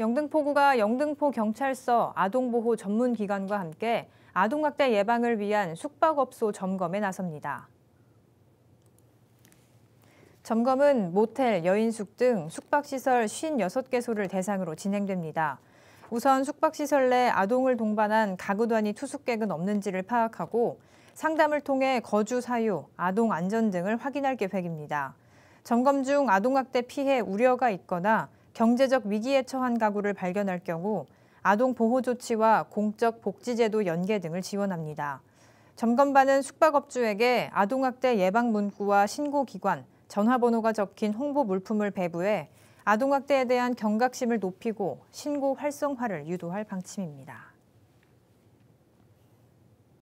영등포구가 영등포 경찰서 아동보호 전문기관과 함께 아동학대 예방을 위한 숙박업소 점검에 나섭니다. 점검은 모텔, 여인숙 등 숙박시설 56개소를 대상으로 진행됩니다. 우선 숙박시설 내 아동을 동반한 가구단위 투숙객은 없는지를 파악하고 상담을 통해 거주 사유, 아동 안전 등을 확인할 계획입니다. 점검 중 아동학대 피해 우려가 있거나 경제적 위기에 처한 가구를 발견할 경우 아동 보호 조치와 공적 복지제도 연계 등을 지원합니다. 점검반은 숙박업주에게 아동학대 예방 문구와 신고 기관, 전화번호가 적힌 홍보 물품을 배부해 아동학대에 대한 경각심을 높이고 신고 활성화를 유도할 방침입니다.